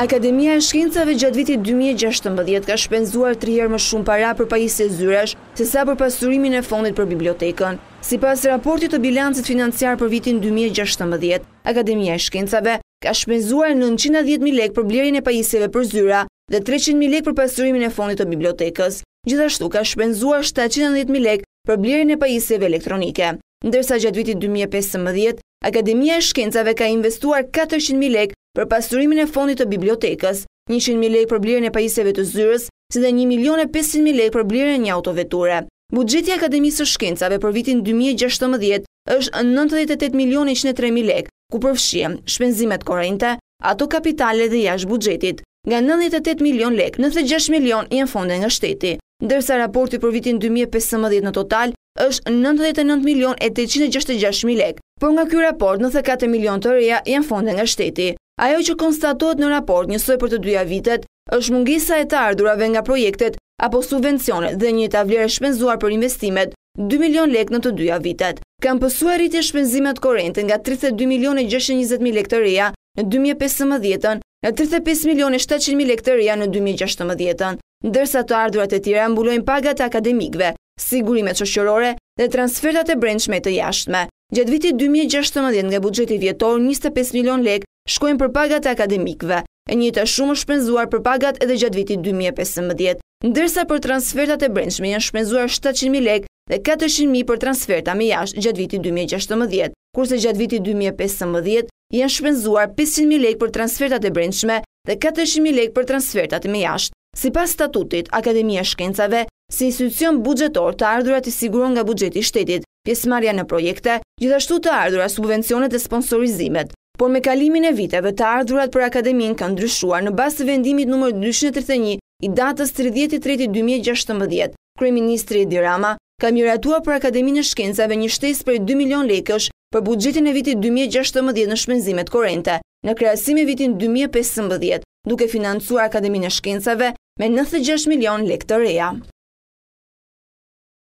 Akademia e shkencave gjatë vitit 2016 ka shpenzuar 3 herë më shumë para për pajisje zyresh se sa për pasurimin e fondit për bibliotekën. Si pas raportit të bilancit financiar për vitin 2016, Akademia e shkencave ka shpenzuar 910.000 lek për blerjen e pajisjeve për zyra dhe 300.000 lek për pasurimin e fondit të bibliotekës. Gjithashtu ka shpenzuar 710.000 lek për blerjen e pajisjeve elektronike. Ndërsa gjatë vitit 2015, Akademia e Shkencave ka investuar 400.000 lek për pasurimin e fondit të bibliotekës, 100.000 lek për blirën e pajiseve të zyrës, si dhe 1.500.000 lek për blirën një autoveture. Budgeti Akademisë e Shkencave për vitin 2016 është 98.103.000 lek, ku përfshje shpenzimet korente, ato kapitale dhe jash budgetit. Nga 98 milion lek, 96 milion i në fonde nga shteti, dërsa raporti për vitin 2015 në total është 99 866 lek, por nga ky raport 94 milion të reja janë fonde nga shteti. Ajo që konstatot në raport njësoj për të dyja vitet, është mungisa e të ardurave nga projektet apo subvencionet dhe një tavlerë shpenzuar për investimet 2 milion lek në të dyja vitet. Kam pësua rritje shpenzimet korente nga 32 milion e 620 mil lek të reja në 2015-ën në 35 milion e 700 mil lek të reja në 2016-ën, dërsa të ardurat e tira mbulojnë pagat akademikve, sigurimet qëshërore dhe transfertat e brendshme të jashtme. Gjatë vitit 2016 nga budgjeti vjetor, 25 milion lek shkojnë për pagat e akademikve, e një të shumë shpenzuar për pagat edhe gjatë vitit 2015, ndërsa për transfertat e brendshme janë shpenzuar 700.000 lek dhe 400.000 për transferta me jashtë gjatë vitit 2016, kurse gjatë vitit 2015 janë shpenzuar 500.000 lek për transfertat e brendshme dhe 400.000 lek për transfertat me jashtë. Si pas statutit, Akademia Shkencave, si institucion budgetor të ardhurat i siguron nga budgeti shtetit, pjesëmarja në projekte, gjithashtu të ardhura subvencionet e sponsorizimet. Por me kalimin e viteve të ardhurat për akademin kanë ndryshuar në basë vendimit nëmër 231 i datës 33.2016. Kreministri Edi Rama ka miratuar për akademin e shkencave një shtes për 2 milion lekësh për bugjetin e vitit 2016 në shpenzimet korente, në kreasim e vitin 2015, duke financuar Akademin e Shkencave me 96 milion lekë të reja.